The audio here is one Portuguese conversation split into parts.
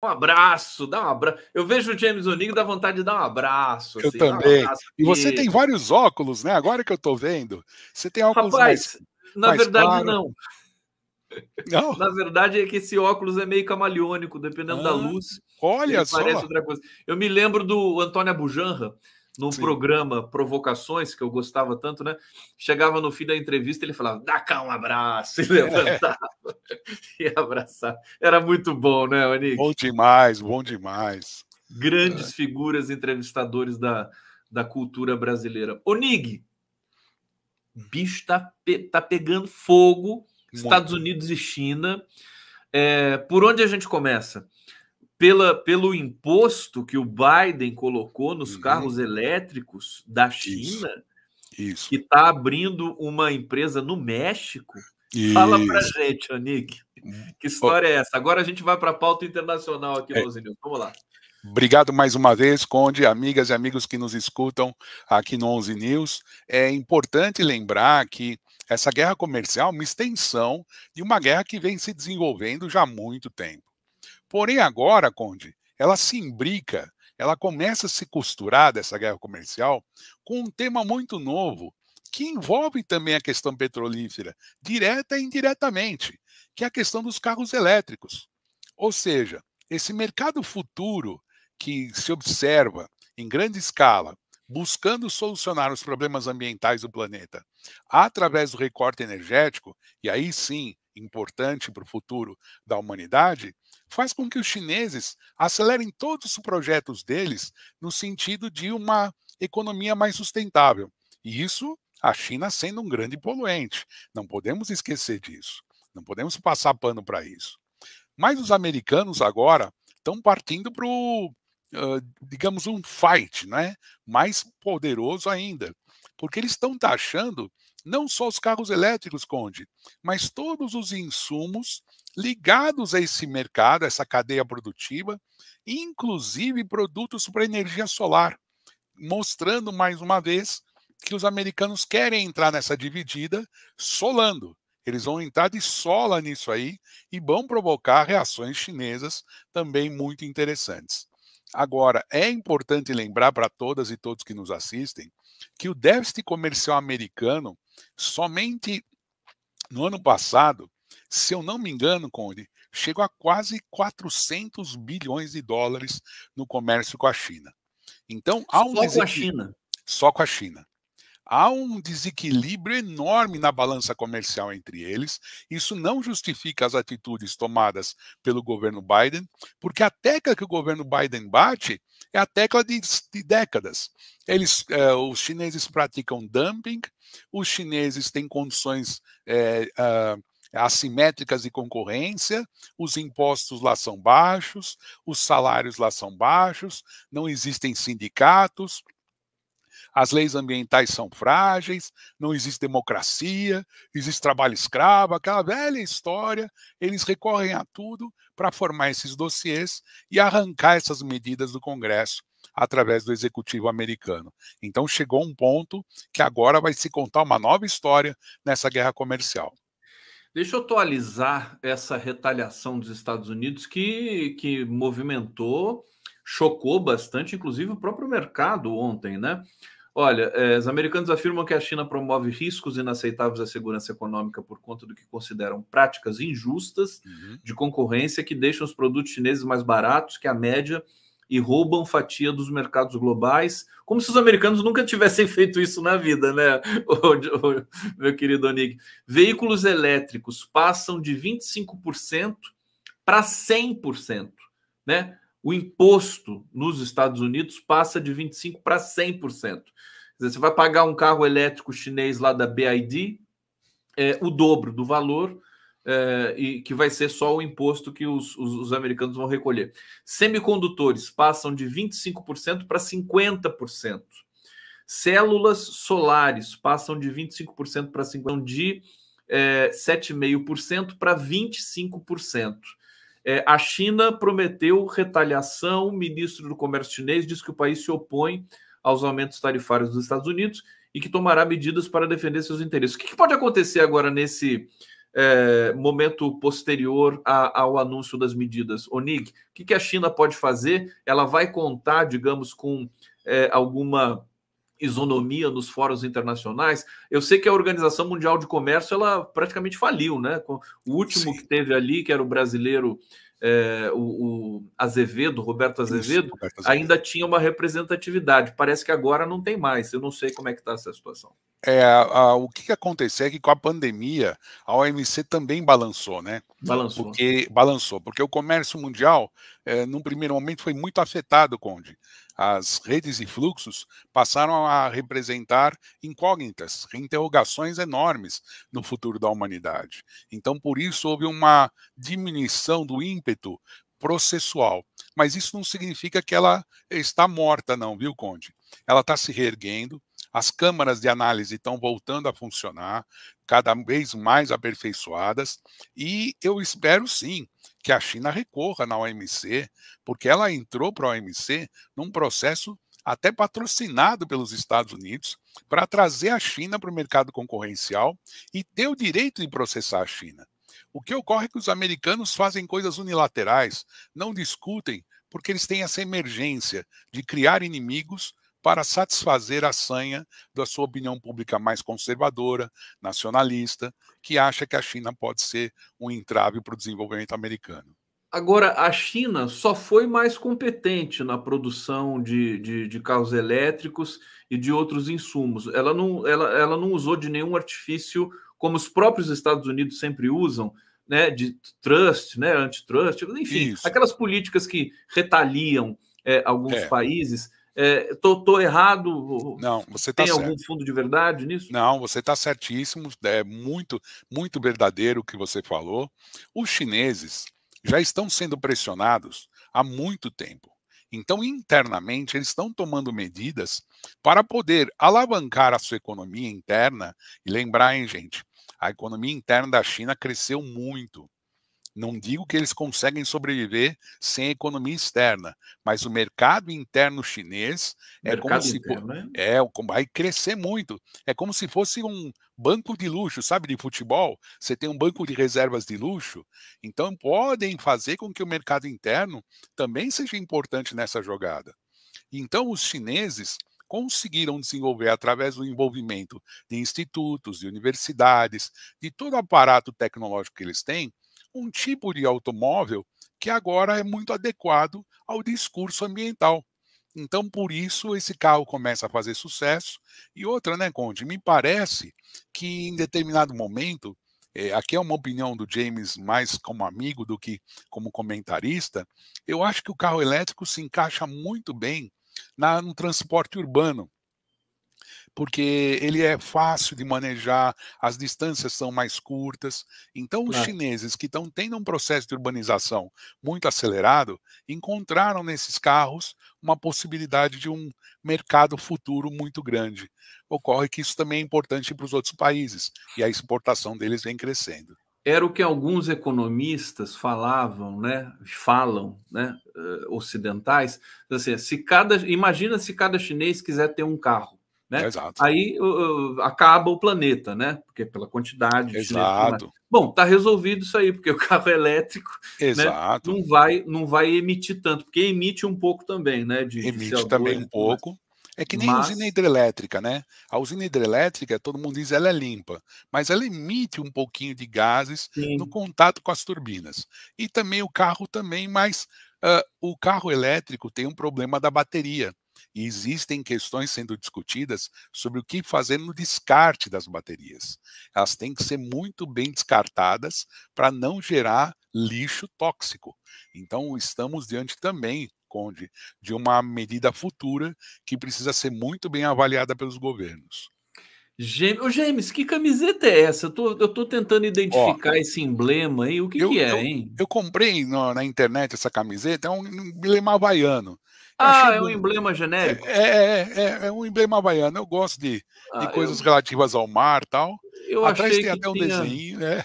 Um abraço, dá um abraço. Eu vejo o James O'Neill dá vontade de dar um abraço. Eu assim, também. Um abraço e você tem vários óculos, né? Agora que eu tô vendo. Você tem óculos Rapaz, mais, na mais verdade, claro. não. Não. Na verdade, é que esse óculos é meio camaleônico, dependendo ah, da luz. Olha só. Parece outra coisa. Eu me lembro do Antônio Abujanra, no Sim. programa Provocações, que eu gostava tanto, né? Chegava no fim da entrevista, ele falava, dá cá um abraço, e é. levantava e abraçava. Era muito bom, né, Anique? Bom demais, bom demais. Grandes é. figuras entrevistadores da, da cultura brasileira. Onig, bicho tá, pe tá pegando fogo, Estados Unidos e China. É, por onde a gente começa? pela, pelo imposto que o Biden colocou nos uhum. carros elétricos da China, isso. Isso. que está abrindo uma empresa no México. Isso. Fala para gente, Anik. Que história é essa? Agora a gente vai para a pauta internacional aqui, é. News, Vamos lá. Obrigado mais uma vez, Conde, amigas e amigos que nos escutam aqui no 11 News. É importante lembrar que essa guerra comercial é uma extensão de uma guerra que vem se desenvolvendo já há muito tempo. Porém, agora, Conde, ela se imbrica, ela começa a se costurar dessa guerra comercial com um tema muito novo, que envolve também a questão petrolífera, direta e indiretamente, que é a questão dos carros elétricos. Ou seja, esse mercado futuro que se observa em grande escala, buscando solucionar os problemas ambientais do planeta através do recorte energético, e aí sim, importante para o futuro da humanidade, faz com que os chineses acelerem todos os projetos deles no sentido de uma economia mais sustentável. E isso, a China sendo um grande poluente. Não podemos esquecer disso. Não podemos passar pano para isso. Mas os americanos agora estão partindo para o, digamos, um fight né? mais poderoso ainda. Porque eles estão taxando não só os carros elétricos, Conde, mas todos os insumos ligados a esse mercado, a essa cadeia produtiva, inclusive produtos para energia solar, mostrando mais uma vez que os americanos querem entrar nessa dividida solando. Eles vão entrar de sola nisso aí e vão provocar reações chinesas também muito interessantes. Agora, é importante lembrar para todas e todos que nos assistem que o déficit comercial americano somente no ano passado se eu não me engano, Conde, chegou a quase 400 bilhões de dólares no comércio com a China. Então, há um só com a China. Só com a China. Há um desequilíbrio enorme na balança comercial entre eles. Isso não justifica as atitudes tomadas pelo governo Biden, porque a tecla que o governo Biden bate é a tecla de, de décadas. Eles, eh, os chineses praticam dumping, os chineses têm condições eh, ah, assimétricas de concorrência, os impostos lá são baixos, os salários lá são baixos, não existem sindicatos, as leis ambientais são frágeis, não existe democracia, existe trabalho escravo, aquela velha história. Eles recorrem a tudo para formar esses dossiês e arrancar essas medidas do Congresso através do executivo americano. Então chegou um ponto que agora vai se contar uma nova história nessa guerra comercial. Deixa eu atualizar essa retaliação dos Estados Unidos que, que movimentou, chocou bastante, inclusive o próprio mercado ontem, né? Olha, eh, os americanos afirmam que a China promove riscos inaceitáveis à segurança econômica por conta do que consideram práticas injustas uhum. de concorrência que deixam os produtos chineses mais baratos que a média e roubam fatia dos mercados globais, como se os americanos nunca tivessem feito isso na vida, né, meu querido Onig? Veículos elétricos passam de 25% para 100%, né? O imposto nos Estados Unidos passa de 25% para 100%. Dizer, você vai pagar um carro elétrico chinês lá da BID, é, o dobro do valor é, e que vai ser só o imposto que os, os, os americanos vão recolher. Semicondutores passam de 25% para 50%. Células solares passam de 25% para 50%, de é, 7,5% para 25%. É, a China prometeu retaliação, o ministro do Comércio chinês disse que o país se opõe aos aumentos tarifários dos Estados Unidos e que tomará medidas para defender seus interesses. O que, que pode acontecer agora nesse é, momento posterior a, ao anúncio das medidas. Onig, o que, que, a China pode fazer? Ela vai contar, digamos, com é, alguma isonomia nos fóruns internacionais. Eu sei que a Organização Mundial de Comércio ela praticamente faliu, né? O último Sim. que teve ali, que era o brasileiro é, o, o, Azevedo, Roberto Azevedo, Isso, Roberto Azevedo, ainda tinha uma representatividade. Parece que agora não tem mais. Eu não sei como é que está essa situação. É, a, a, o que aconteceu é que com a pandemia a OMC também balançou, né? Balançou. Porque, balançou, porque o comércio mundial, é, num primeiro momento, foi muito afetado, Conde as redes e fluxos passaram a representar incógnitas, interrogações enormes no futuro da humanidade. Então, por isso, houve uma diminuição do ímpeto processual. Mas isso não significa que ela está morta, não, viu, Conde? Ela está se reerguendo, as câmaras de análise estão voltando a funcionar, cada vez mais aperfeiçoadas, e eu espero sim que a China recorra na OMC, porque ela entrou para a OMC num processo até patrocinado pelos Estados Unidos para trazer a China para o mercado concorrencial e ter o direito de processar a China. O que ocorre é que os americanos fazem coisas unilaterais, não discutem, porque eles têm essa emergência de criar inimigos para satisfazer a sanha da sua opinião pública mais conservadora, nacionalista, que acha que a China pode ser um entrave para o desenvolvimento americano. Agora, a China só foi mais competente na produção de, de, de, carros elétricos e de outros insumos. Ela não, ela, ela não usou de nenhum artifício, como os próprios Estados Unidos sempre usam, né, de trust, né, antitrust, enfim, Isso. aquelas políticas que retaliam é, alguns é. países. Estou é, errado? Não, você tá Tem certo. algum fundo de verdade nisso? Não, você está certíssimo. É muito, muito verdadeiro o que você falou. Os chineses já estão sendo pressionados há muito tempo. Então, internamente, eles estão tomando medidas para poder alavancar a sua economia interna. E lembrar, hein, gente, a economia interna da China cresceu muito. Não digo que eles conseguem sobreviver sem economia externa, mas o mercado interno chinês é mercado como interno, se né? é vai crescer muito. É como se fosse um banco de luxo, sabe, de futebol. Você tem um banco de reservas de luxo. Então podem fazer com que o mercado interno também seja importante nessa jogada. Então os chineses conseguiram desenvolver através do envolvimento de institutos, de universidades, de todo o aparato tecnológico que eles têm, um tipo de automóvel que agora é muito adequado ao discurso ambiental. Então, por isso, esse carro começa a fazer sucesso. E outra, né, Conde? Me parece que em determinado momento, é, aqui é uma opinião do James mais como amigo do que como comentarista, eu acho que o carro elétrico se encaixa muito bem na, no transporte urbano porque ele é fácil de manejar, as distâncias são mais curtas. Então, os é. chineses que estão tendo um processo de urbanização muito acelerado encontraram nesses carros uma possibilidade de um mercado futuro muito grande. Ocorre que isso também é importante para os outros países e a exportação deles vem crescendo era o que alguns economistas falavam, né? Falam, né? Eh, ocidentais, assim, se cada, imagina se cada chinês quiser ter um carro, né? Exato. Aí uh, acaba o planeta, né? Porque pela quantidade Exato. Né? Bom, tá resolvido isso aí, porque o carro elétrico Né, não, vai, não vai emitir tanto, porque emite um pouco também, né? De, emite de também um né? pouco. É que nem mas... a usina hidrelétrica, né? A usina hidrelétrica, todo mundo diz ela é limpa, mas ela emite um pouquinho de gases Sim. no contato com as turbinas. E também o carro também, mas uh, o carro elétrico tem um problema da bateria. E existem questões sendo discutidas sobre o que fazer no descarte das baterias. Elas têm que ser muito bem descartadas para não gerar lixo tóxico. Então, estamos diante também, Conde, de uma medida futura que precisa ser muito bem avaliada pelos governos. Gêmeos, James, que camiseta é essa? Eu tô, eu tô tentando identificar esse emblema aí. O que, eu, que é, eu, hein? Eu comprei no, na internet essa camiseta, é um emblema havaiano. Ah, é um emblema genérico? É, é, é, é, é, um emblema baiano. Eu gosto de, ah, de coisas eu... relativas ao mar tal. Eu Atrás tem até um tinha... desenho, né?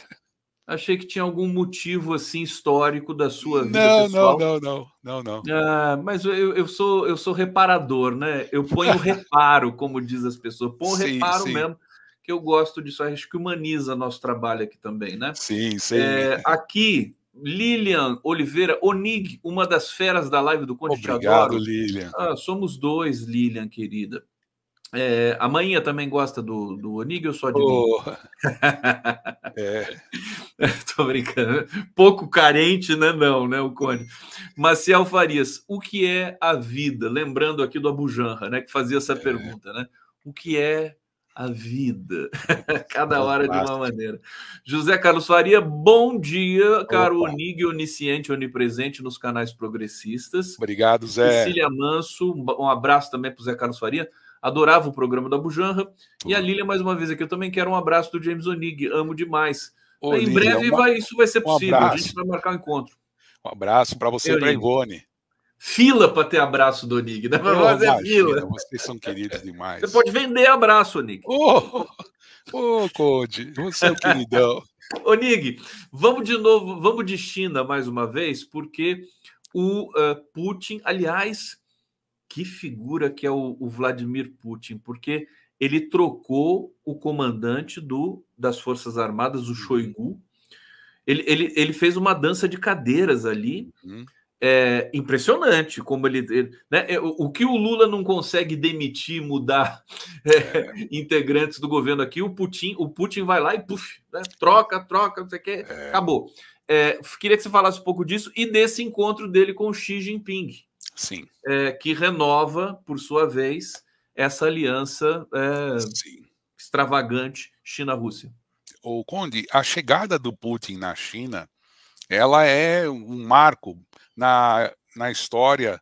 Achei que tinha algum motivo assim histórico da sua vida não, pessoal. Não, não, não, não, não. Ah, mas eu, eu, sou eu sou reparador, né? Eu ponho reparo, como diz as pessoas, põe reparo sim. mesmo. Que eu gosto disso, acho que humaniza nosso trabalho aqui também, né? Sim, sim. É, aqui Lilian Oliveira Onig, uma das feras da live do Conde Obrigado, te adoro. Lilian. Ah, somos dois, Lilian, querida. É, a Mainha também gosta do, do Onig ou só de oh. mim? é. Tô brincando. Pouco carente, né? Não, né, o Conde? Maciel Farias, o que é a vida? Lembrando aqui do Abujanra, né? Que fazia essa é. pergunta, né? O que é a vida. Cada hora de uma maneira. José Carlos Faria, bom dia, caro Opa. Onig, onisciente, onipresente nos canais progressistas. Obrigado, Zé. Cecília Manso, um abraço também para o Zé Carlos Faria. Adorava o programa da Bujanra. E a Lília, mais uma vez aqui, eu também quero um abraço do James Onig, amo demais. Ô, em Lília, breve uma... vai, isso vai ser possível, um a gente vai marcar o um encontro. Um abraço para você e para Ivone fila para ter abraço do Onig, Dá né? para fazer imagina, fila. Vocês são queridos demais. Você pode vender abraço, Onig. Ô, oh, oh, Conde, você é um queridão. Onig, vamos de novo, vamos de China mais uma vez, porque o uh, Putin, aliás, que figura que é o, o, Vladimir Putin, porque ele trocou o comandante do, das Forças Armadas, o uhum. Shoigu. Ele, ele, ele fez uma dança de cadeiras ali. Uhum é impressionante como ele. Né, é, o, que o Lula não consegue demitir, mudar é, é, integrantes do governo aqui, o Putin, o Putin vai lá e puf, né, troca, troca, não sei o que, é. acabou. É, queria que você falasse um pouco disso e desse encontro dele com Xi Jinping. Sim. É, que renova, por sua vez, essa aliança extravagante China-Rússia. O Conde, a chegada do Putin na China ela é um marco na, na história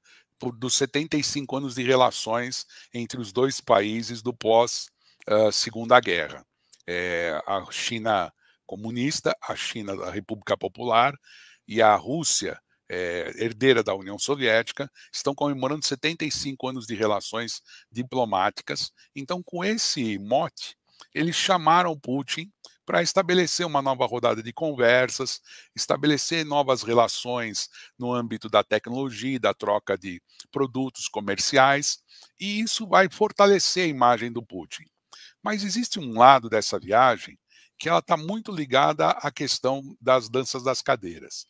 dos 75 anos de relações entre os dois países do pós-Segunda uh, Guerra. É, a China comunista, a China da República Popular e a Rússia, é, herdeira da União Soviética, estão comemorando 75 anos de relações diplomáticas. Então, com esse mote, eles chamaram Putin para estabelecer uma nova rodada de conversas, estabelecer novas relações no âmbito da tecnologia, da troca de produtos comerciais, e isso vai fortalecer a imagem do Putin. Mas existe um lado dessa viagem que ela está muito ligada à questão das danças das cadeiras.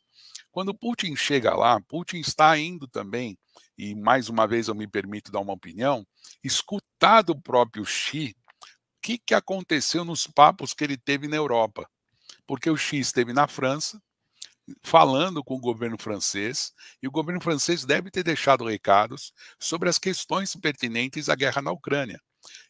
Quando Putin chega lá, Putin está indo também, e mais uma vez eu me permito dar uma opinião, escutar do próprio Xi que, que aconteceu nos papos que ele teve na Europa. Porque o Xi esteve na França, falando com o governo francês, e o governo francês deve ter deixado recados sobre as questões pertinentes à guerra na Ucrânia.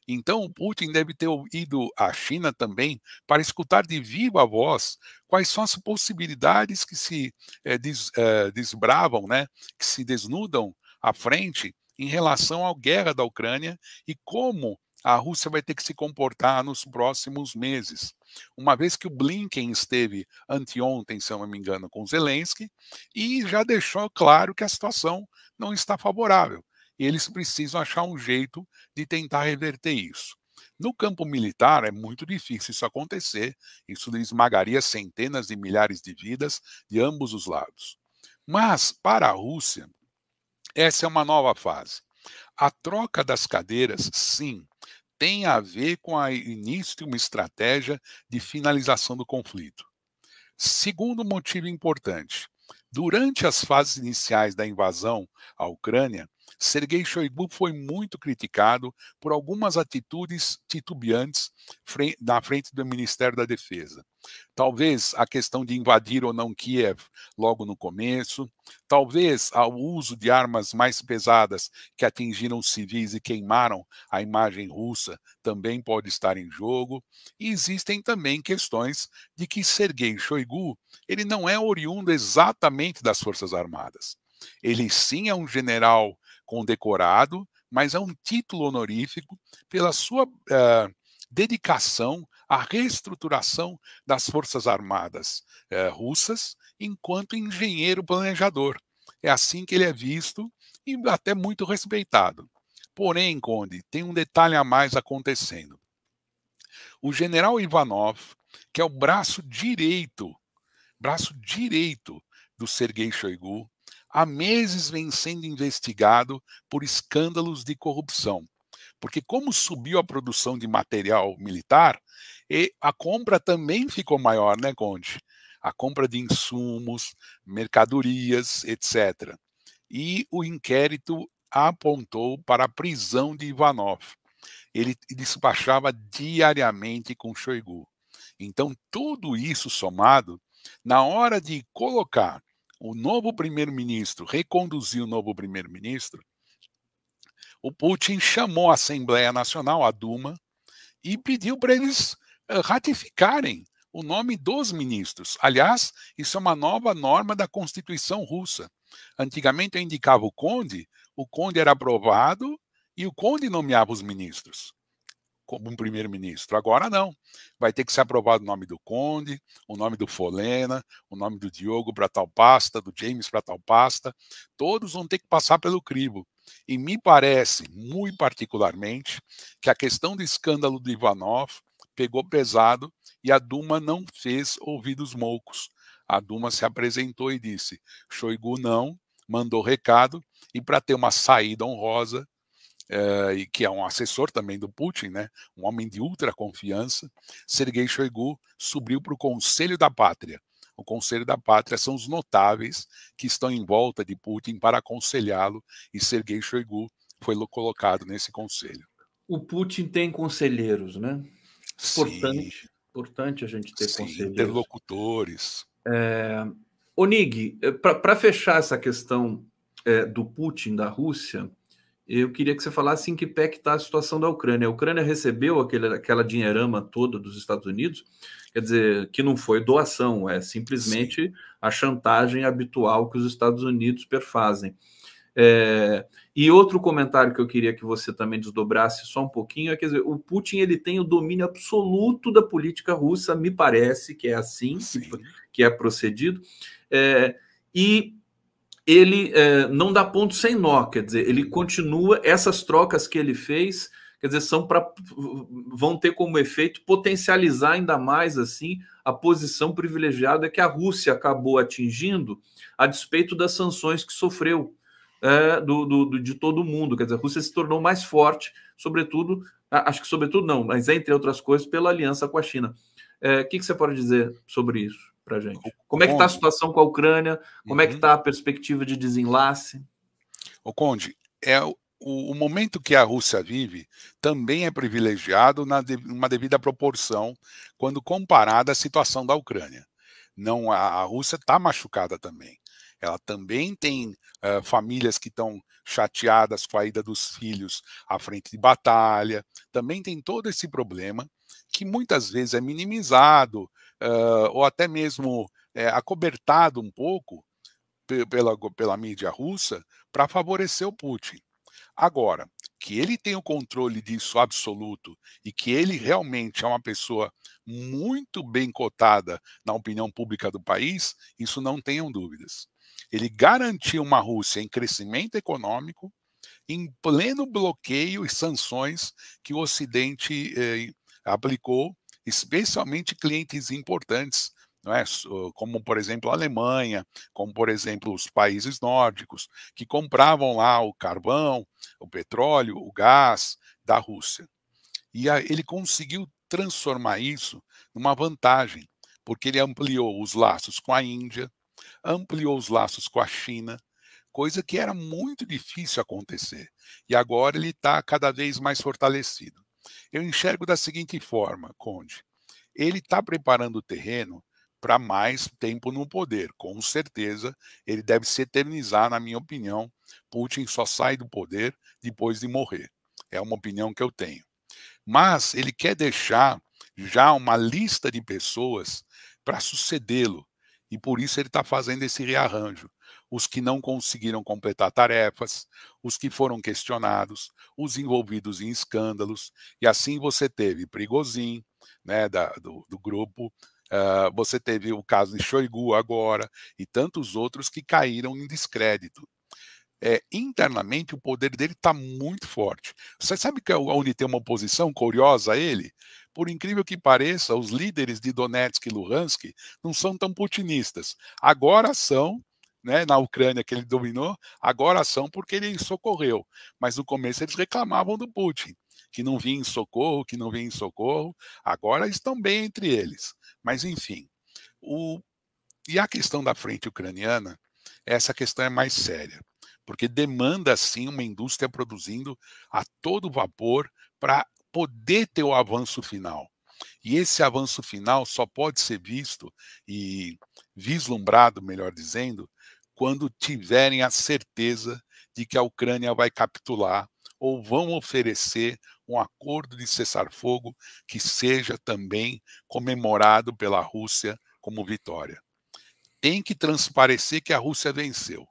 Então, o Putin deve ter ido à China também para escutar de viva voz quais são as possibilidades que se é, des, é, desbravam, né, que se desnudam à frente em relação à guerra da Ucrânia e como a Rússia vai ter que se comportar nos próximos meses. Uma vez que o Blinken esteve anteontem, se eu não me engano, com Zelensky, e já deixou claro que a situação não está favorável. E eles precisam achar um jeito de tentar reverter isso. No campo militar é muito difícil isso acontecer, isso esmagaria centenas de milhares de vidas de ambos os lados. Mas, para a Rússia, essa é uma nova fase. A troca das cadeiras, sim, tem a ver com o início de uma estratégia de finalização do conflito. Segundo motivo importante, durante as fases iniciais da invasão à Ucrânia, Sergei Shoigu foi muito criticado por algumas atitudes titubeantes na frente do Ministério da Defesa. Talvez a questão de invadir ou não Kiev logo no começo, talvez ao uso de armas mais pesadas que atingiram civis e queimaram a imagem russa também pode estar em jogo. E existem também questões de que Sergei Shoigu ele não é oriundo exatamente das Forças Armadas. Ele sim é um general condecorado, mas é um título honorífico pela sua uh, dedicação à reestruturação das Forças Armadas eh, russas enquanto engenheiro planejador. É assim que ele é visto e até muito respeitado. Porém, Conde, tem um detalhe a mais acontecendo. O general Ivanov, que é o braço direito, braço direito do Sergei Shoigu, há meses vem sendo investigado por escândalos de corrupção. Porque como subiu a produção de material militar, a compra também ficou maior, né, Conde? A compra de insumos, mercadorias, etc. E o inquérito apontou para a prisão de Ivanov. Ele despachava diariamente com Shoigu. Então, tudo isso somado, na hora de colocar o novo primeiro-ministro, reconduzir o novo primeiro-ministro, o Putin chamou a Assembleia Nacional, a Duma, e pediu para eles eh, ratificarem o nome dos ministros. Aliás, isso é uma nova norma da Constituição russa. Antigamente eu indicava o conde, o conde era aprovado e o conde nomeava os ministros como um primeiro-ministro. Agora não. Vai ter que ser aprovado o nome do Conde, o nome do Folena, o nome do Diogo para tal pasta, do James para tal pasta. Todos vão ter que passar pelo crivo. E me parece, muito particularmente, que a questão do escândalo do Ivanov pegou pesado e a Duma não fez ouvidos moucos. A Duma se apresentou e disse: Shoigu não, mandou recado, e para ter uma saída honrosa, eh, e que é um assessor também do Putin, né, um homem de ultra confiança, Sergei Shoigu subiu para o Conselho da Pátria, o Conselho da Pátria são os notáveis que estão em volta de Putin para aconselhá-lo, e Sergei Shoigu foi colocado nesse conselho. O Putin tem conselheiros, né? Importante, Sim. importante a gente ter Sim, conselheiros. Interlocutores. É... Onig, eh, para fechar essa questão é, do Putin, da Rússia, eu queria que você falasse em que pé que está a situação da Ucrânia. A Ucrânia recebeu aquele, aquela dinheirama toda dos Estados Unidos, Quer dizer, que não foi doação, é simplesmente Sim. a chantagem habitual que os Estados Unidos perfazem. É, e outro comentário que eu queria que você também desdobrasse só um pouquinho é quer dizer, o Putin ele tem o domínio absoluto da política russa, me parece que é assim que, que, é procedido, é, e ele é, não dá ponto sem nó, quer dizer, ele continua essas trocas que ele fez quer dizer, são para vão ter como efeito potencializar ainda mais assim a posição privilegiada que a Rússia acabou atingindo a despeito das sanções que sofreu é, do, do, de todo mundo. Quer dizer, a Rússia se tornou mais forte, sobretudo, acho que sobretudo não, mas entre outras coisas, pela aliança com a China. É, o é, que, que você pode dizer sobre isso para gente? Como é que está a situação com a Ucrânia? Como é que está uhum. a perspectiva de desenlace? O Conde, é, o, o, momento que a Rússia vive também é privilegiado na de, uma devida proporção quando comparada à situação da Ucrânia. Não, a, a Rússia está machucada também. Ela também tem uh, famílias que estão chateadas com a ida dos filhos à frente de batalha. Também tem todo esse problema que muitas vezes é minimizado uh, ou até mesmo é, acobertado um pouco pela, pela mídia russa para favorecer o Putin. Agora, que ele tem o controle disso absoluto e que ele realmente é uma pessoa muito bem cotada na opinião pública do país, isso não tenham dúvidas. Ele garantiu uma Rússia em crescimento econômico, em pleno bloqueio e sanções que o Ocidente eh, aplicou, especialmente clientes importantes não é? como por exemplo a Alemanha, como por exemplo os países nórdicos, que compravam lá o carvão, o petróleo, o gás da Rússia. E a, ele conseguiu transformar isso numa vantagem, porque ele ampliou os laços com a Índia, ampliou os laços com a China, coisa que era muito difícil acontecer. E agora ele está cada vez mais fortalecido. Eu enxergo da seguinte forma, Conde: ele está preparando o terreno para mais tempo no poder. Com certeza, ele deve se eternizar, na minha opinião. Putin só sai do poder depois de morrer. É uma opinião que eu tenho. Mas ele quer deixar já uma lista de pessoas para sucedê-lo. E por isso ele está fazendo esse rearranjo. Os que não conseguiram completar tarefas, os que foram questionados, os envolvidos em escândalos. E assim você teve Prigozhin, né, da, do, do grupo ah, você teve o caso de Shoigu agora e tantos outros que caíram em descrédito. É, internamente, o poder dele está muito forte. Você sabe que onde tem uma oposição curiosa a ele? Por incrível que pareça, os líderes de Donetsk e Luhansk não são tão putinistas. Agora são, né, na Ucrânia que ele dominou, agora são porque ele socorreu. Mas no começo eles reclamavam do Putin, que não vinha em socorro, que não vinha em socorro. Agora estão bem entre eles. Mas, enfim, o... e a questão da frente ucraniana, essa questão é mais séria, porque demanda, sim, uma indústria produzindo a todo vapor para poder ter o avanço final. E esse avanço final só pode ser visto e vislumbrado, melhor dizendo, quando tiverem a certeza de que a Ucrânia vai capitular ou vão oferecer um acordo de cessar-fogo que seja também comemorado pela Rússia como vitória. Tem que transparecer que a Rússia venceu.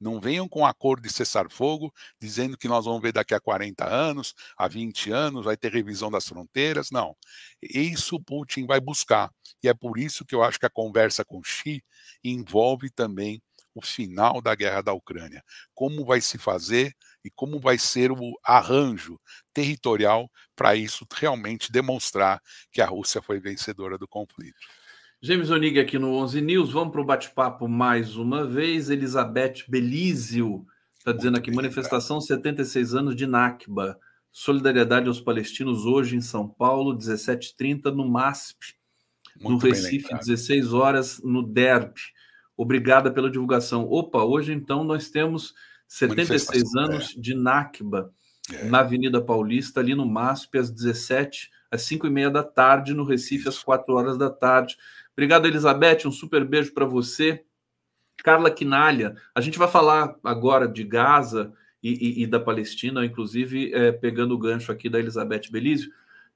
Não venham com um acordo de cessar-fogo, dizendo que nós vamos ver daqui a 40 anos, a 20 anos, vai ter revisão das fronteiras. Não. Isso Putin vai buscar. E é por isso que eu acho que a conversa com Xi envolve também o final da guerra da Ucrânia. Como vai se fazer e como vai ser o arranjo territorial para isso realmente demonstrar que a Rússia foi vencedora do conflito. James Onig aqui no 11 News. Vamos para o bate-papo mais uma vez. Elizabeth Belizio está dizendo aqui: manifestação 76 anos de Nakba. Solidariedade aos palestinos hoje em São Paulo, 17h30, no MASP. Muito no né, Recife, 16 horas, no DERP. Obrigada pela divulgação. Opa, hoje então nós temos 76 anos é. de Nakba, é. na Avenida Paulista, ali no MASP, às 17 às 5 e meia da tarde, no Recife, às 4 horas da tarde. Obrigado, Elizabeth, um super beijo para você. Carla Quinalha, a gente vai falar agora de Gaza e, e, e da Palestina, inclusive é, pegando o gancho aqui da Elizabeth Belizio.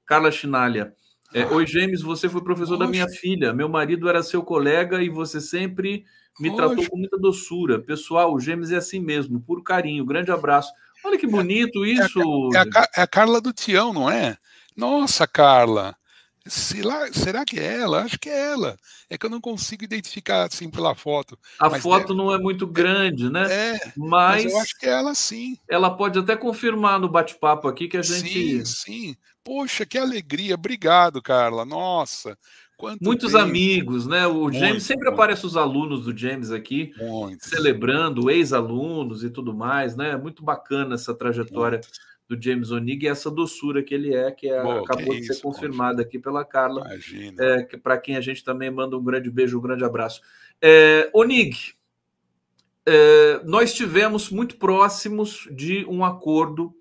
Carla Quinalha, é, Oi, James, você foi professor Poxa. da minha filha. Meu marido era seu colega e você sempre me Poxa. tratou com muita doçura. Pessoal, o James é assim mesmo, puro carinho. Grande abraço. Olha que bonito é, é isso. É a, é a Carla do Tião, não é? Nossa, Carla. Se lá, será que é ela? Acho que é ela. É que eu não consigo identificar assim pela foto. A foto é, não é muito grande, né? É, mas, mas, eu acho que é ela sim. Ela pode até confirmar no bate-papo aqui que a gente. Sim, sim. Poxa, que alegria. Obrigado, Carla. Nossa. Quanto Muitos tempo. amigos, né? O James sempre muito. aparece os alunos do James aqui, muito. celebrando ex-alunos e tudo mais, né? Muito bacana essa trajetória. Muito do James O'Neill e essa doçura que ele é, que é, Boa, acabou que de isso, ser confirmada aqui pela Carla, é, que, para quem a gente também manda um grande beijo, um grande abraço. É, Onig, é, nós tivemos muito próximos de um acordo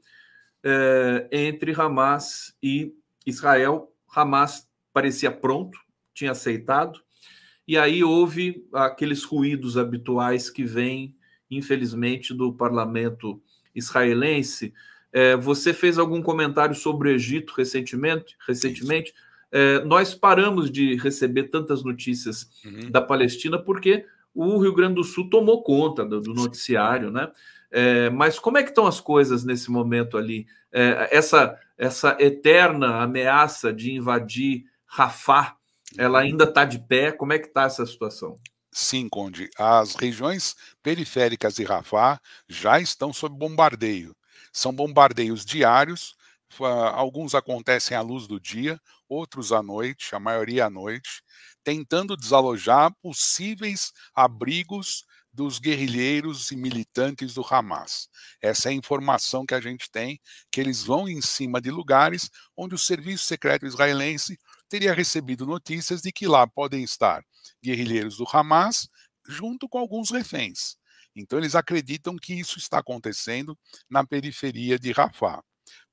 é, entre Hamas e Israel. Hamas parecia pronto, tinha aceitado, e aí houve aqueles ruídos habituais que vêm, infelizmente, do parlamento israelense, é, você fez algum comentário sobre o Egito recentemente? recentemente. É, nós paramos de receber tantas notícias uhum. da Palestina porque o Rio Grande do Sul tomou conta do, do noticiário, né? É, mas como é que estão as coisas nesse momento ali? É, essa, essa eterna ameaça de invadir Rafah, ela uhum. ainda está de pé? Como é que está essa situação? Sim, Conde. As regiões periféricas de Rafah já estão sob bombardeio. São bombardeios diários, alguns acontecem à luz do dia, outros à noite, a maioria à noite, tentando desalojar possíveis abrigos dos guerrilheiros e militantes do Hamas. Essa é a informação que a gente tem, que eles vão em cima de lugares onde o serviço secreto israelense teria recebido notícias de que lá podem estar guerrilheiros do Hamas junto com alguns reféns. Então, eles acreditam que isso está acontecendo na periferia de Rafah.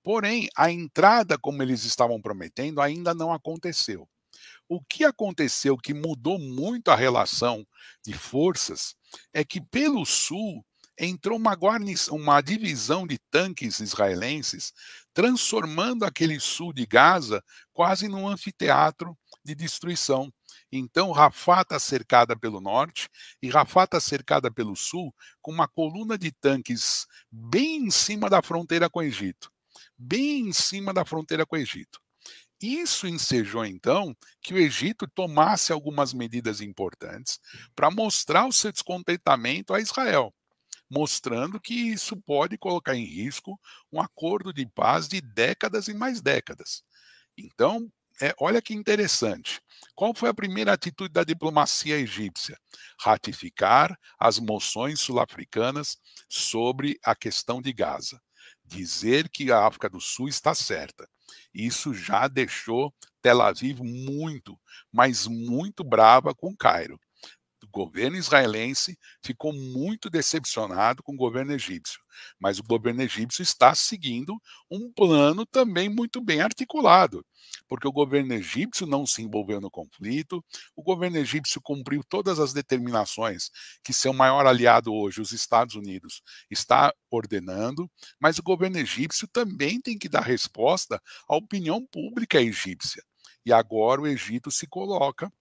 Porém, a entrada, como eles estavam prometendo, ainda não aconteceu. O que aconteceu que mudou muito a relação de forças é que, pelo sul, entrou uma, guarnição, uma divisão de tanques israelenses, transformando aquele sul de Gaza quase num anfiteatro de destruição. Então, Rafah está cercada pelo norte e Rafah está cercada pelo sul, com uma coluna de tanques bem em cima da fronteira com o Egito. Bem em cima da fronteira com o Egito. Isso ensejou, então, que o Egito tomasse algumas medidas importantes para mostrar o seu descontentamento a Israel mostrando que isso pode colocar em risco um acordo de paz de décadas e mais décadas. Então, é, olha que interessante. Qual foi a primeira atitude da diplomacia egípcia? Ratificar as moções sul-africanas sobre a questão de Gaza. Dizer que a África do Sul está certa. Isso já deixou Tel Aviv muito, mas muito brava com Cairo governo israelense ficou muito decepcionado com o governo egípcio, mas o governo egípcio está seguindo um plano também muito bem articulado, porque o governo egípcio não se envolveu no conflito, o governo egípcio cumpriu todas as determinações que seu maior aliado hoje, os Estados Unidos, está ordenando, mas o governo egípcio também tem que dar resposta à opinião pública egípcia. E agora o Egito se coloca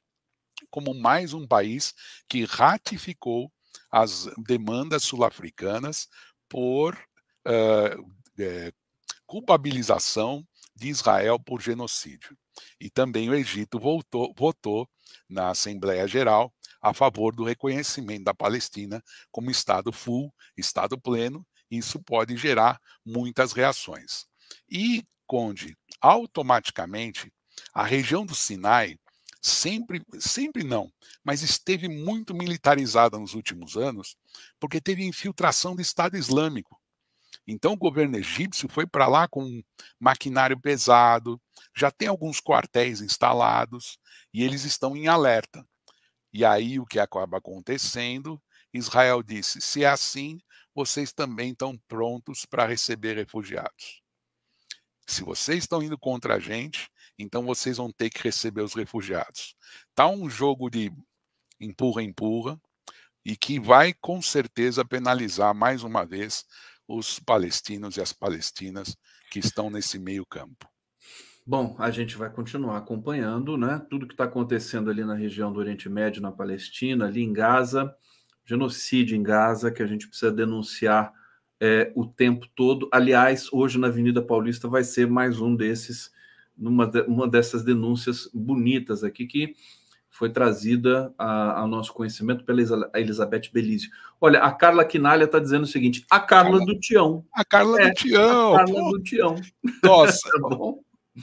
como mais um país que ratificou as demandas sul-africanas por uh, é, culpabilização de Israel por genocídio. E também o Egito voltou, votou na Assembleia Geral a favor do reconhecimento da Palestina como Estado full, Estado pleno. Isso pode gerar muitas reações. E, Conde, automaticamente, a região do Sinai sempre, sempre não, mas esteve muito militarizada nos últimos anos, porque teve infiltração do Estado Islâmico. Então, o governo egípcio foi para lá com um maquinário pesado, já tem alguns quartéis instalados e eles estão em alerta. E aí, o que acaba acontecendo? Israel disse: se é assim, vocês também estão prontos para receber refugiados. Se vocês estão indo contra a gente, então vocês vão ter que receber os refugiados. Tá um jogo de empurra empurra e que vai com certeza penalizar mais uma vez os palestinos e as palestinas que estão nesse meio campo. Bom, a gente vai continuar acompanhando, né? Tudo que está acontecendo ali na região do Oriente Médio, na Palestina, ali em Gaza, genocídio em Gaza, que a gente precisa denunciar é, o tempo todo. Aliás, hoje na Avenida Paulista vai ser mais um desses numa de, uma dessas denúncias bonitas aqui que foi trazida a, ao nosso conhecimento pela Elizabeth Belize. Olha, a Carla Quinalha está dizendo o seguinte: a Carla, Carla do Tião. A Carla é, do Tião. A Carla pô. do Tião. Nossa, tá bom?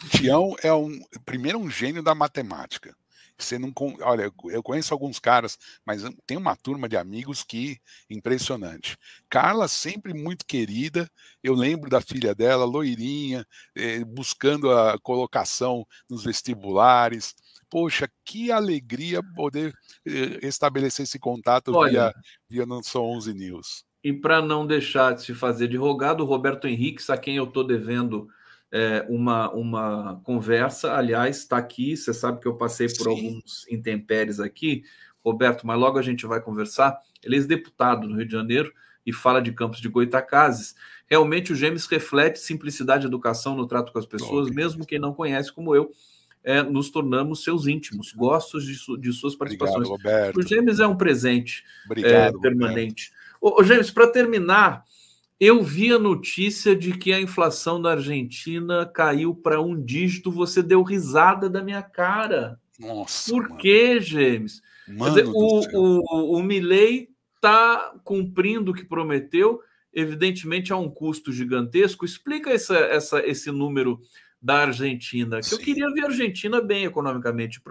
Tião é um primeiro um gênio da matemática. Você não. Olha, eu conheço alguns caras, mas tem uma turma de amigos que impressionante. Carla, sempre muito querida. Eu lembro da filha dela, loirinha, eh, buscando a colocação nos vestibulares. Poxa, que alegria poder eh, estabelecer esse contato olha, via, via Não São 11 News. E para não deixar de se fazer de rogado, o Roberto Henrique, a quem eu estou devendo é, uma, uma conversa. Aliás, está aqui, você sabe que eu passei por Sim. alguns intempéries aqui, Roberto, mas logo a gente vai conversar. Ele é ex-deputado no Rio de Janeiro e fala de campos de Goitacazes. Realmente o James reflete simplicidade e educação no trato com as pessoas, okay. mesmo quem não conhece, como eu. É, nos tornamos seus íntimos, gostos de, su de suas participações. Obrigado, o James é um presente é, Obrigado, é, permanente. Roberto. Ô, James, para terminar, eu vi a notícia de que a inflação da Argentina caiu para um dígito, você deu risada da minha cara. Nossa. Por mano. quê, James? Mano dizer, o, céu. o, o Milley está cumprindo o que prometeu, evidentemente há um custo gigantesco. Explica essa, essa, esse número da Argentina, que eu queria ver a Argentina bem economicamente.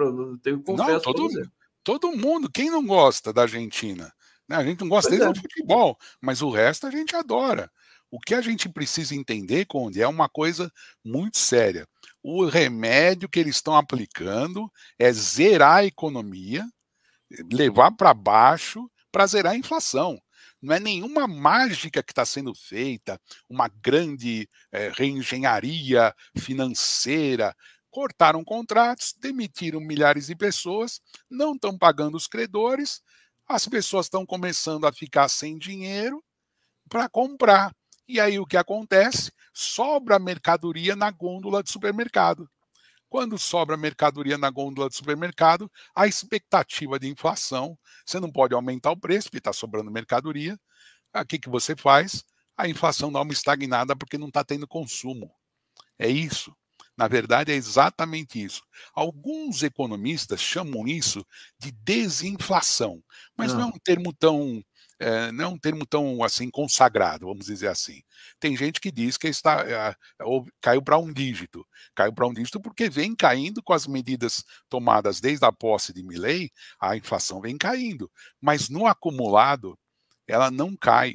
Eu confesso Não, todo, todo mundo, quem não gosta da Argentina? Né? A gente não gosta nem é. do futebol, mas o resto a gente adora. O que a gente precisa entender, Conde, é uma coisa muito séria. O remédio que eles estão aplicando é zerar a economia, levar para baixo, para zerar a inflação. Não é nenhuma mágica que está sendo feita, uma grande é, reengenharia financeira. Cortaram contratos, demitiram milhares de pessoas, não estão pagando os credores, as pessoas estão começando a ficar sem dinheiro para comprar. E aí o que acontece? Sobra mercadoria na gôndola de supermercado. Quando sobra mercadoria na gôndola de supermercado, a expectativa de inflação, você não pode aumentar o preço, porque está sobrando mercadoria. O ah, que, que você faz? A inflação dá uma estagnada porque não está tendo consumo. É isso. Na verdade, é exatamente isso. Alguns economistas chamam isso de desinflação, mas não, não é ah. um termo tão. É, não é um termo tão assim consagrado, vamos dizer assim. Tem gente que diz que está é, caiu para um dígito, caiu para um dígito porque vem caindo com as medidas tomadas desde a posse de Milley, a inflação vem caindo, mas no acumulado ela não cai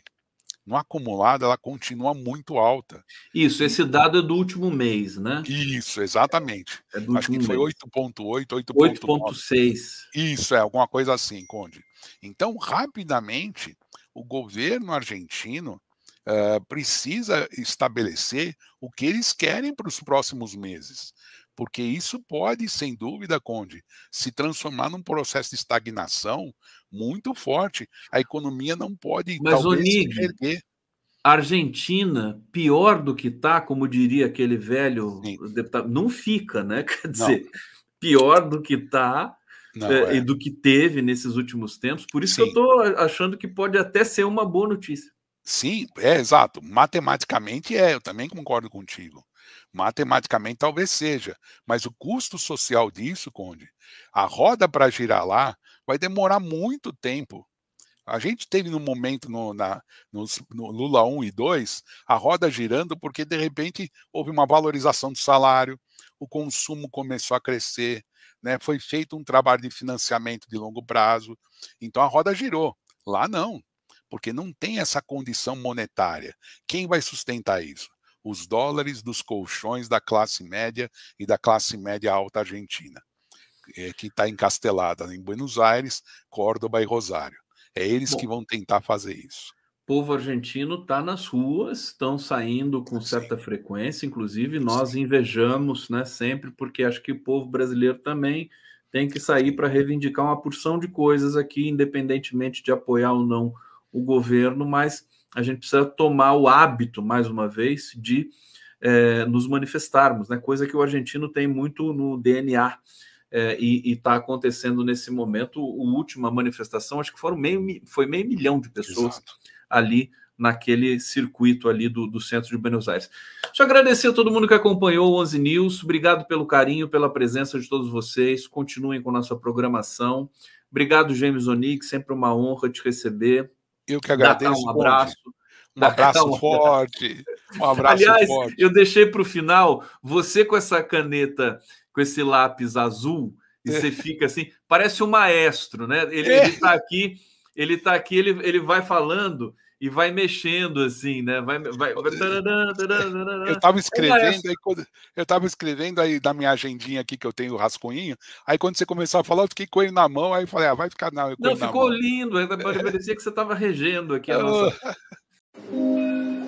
no acumulado ela continua muito alta. Isso, esse dado é do último mês, né? Isso, exatamente. É Acho que foi 8,8, 8,6. Isso, é alguma coisa assim, Conde. Então, rapidamente, o governo argentino uh, precisa estabelecer o que eles querem para os próximos meses porque isso pode, sem dúvida, Conde, se transformar num processo de estagnação muito forte. A economia não pode Mas, talvez Onig, perder. A Argentina, pior do que está, como diria aquele velho Sim. deputado, não fica, né? Quer dizer, não. pior do que está. Eh, é, é. E do que teve nesses últimos tempos, por isso Sim. que eu estou achando que pode até ser uma boa notícia. Sim, é exato. Matematicamente é, eu também concordo contigo. Matematicamente talvez seja, mas o custo social disso, Conde, a roda para girar lá vai demorar muito tempo. A gente teve no momento no, na, no, no Lula 1 e 2 a roda girando porque de repente houve uma valorização do salário, o consumo começou a crescer, né? foi feito um trabalho de financiamento de longo prazo, então a roda girou. Lá não, porque não tem essa condição monetária. Quem vai sustentar isso? os dólares dos colchões da classe média e da classe média alta argentina, eh, que está encastelada em Buenos Aires, Córdoba e Rosário. É eles Bom, que vão tentar fazer isso. O povo argentino está nas ruas, estão saindo com certa frequência, inclusive nós Sim. invejamos né, sempre, porque acho que o povo brasileiro também tem que sair para reivindicar uma porção de coisas aqui, independentemente de apoiar ou não o governo, mas a gente precisa tomar o hábito, mais uma vez, de é, nos manifestarmos, né? coisa que o argentino tem muito no DNA. É, e está acontecendo nesse momento a última manifestação, acho que foram meio, foi meio milhão de pessoas Exato. ali naquele circuito ali do, do centro de Buenos Aires. Deixa eu agradecer a todo mundo que acompanhou o 11 News, obrigado pelo carinho, pela presença de todos vocês, continuem com a nossa programação. Obrigado, James Onig, sempre uma honra te receber. Eu que agradeço. Um abraço. Um abraço forte. Um abraço Aliás, forte. eu deixei para o final, você com essa caneta, com esse lápis azul, e é. você fica assim, parece um maestro, né? Ele é. está aqui, ele está aqui, ele, ele vai falando e vai mexendo assim, né? Vai, vai... É. É. Eu estava é escrevendo, aí quando, eu tava escrevendo aí da minha agendinha aqui que eu tenho o rascunho. Aí quando você começou a falar, eu fiquei com ele na mão, aí falei, ah, vai ficar não. Não, ficou na lindo, mão. parecia que você estava regendo aqui a nossa.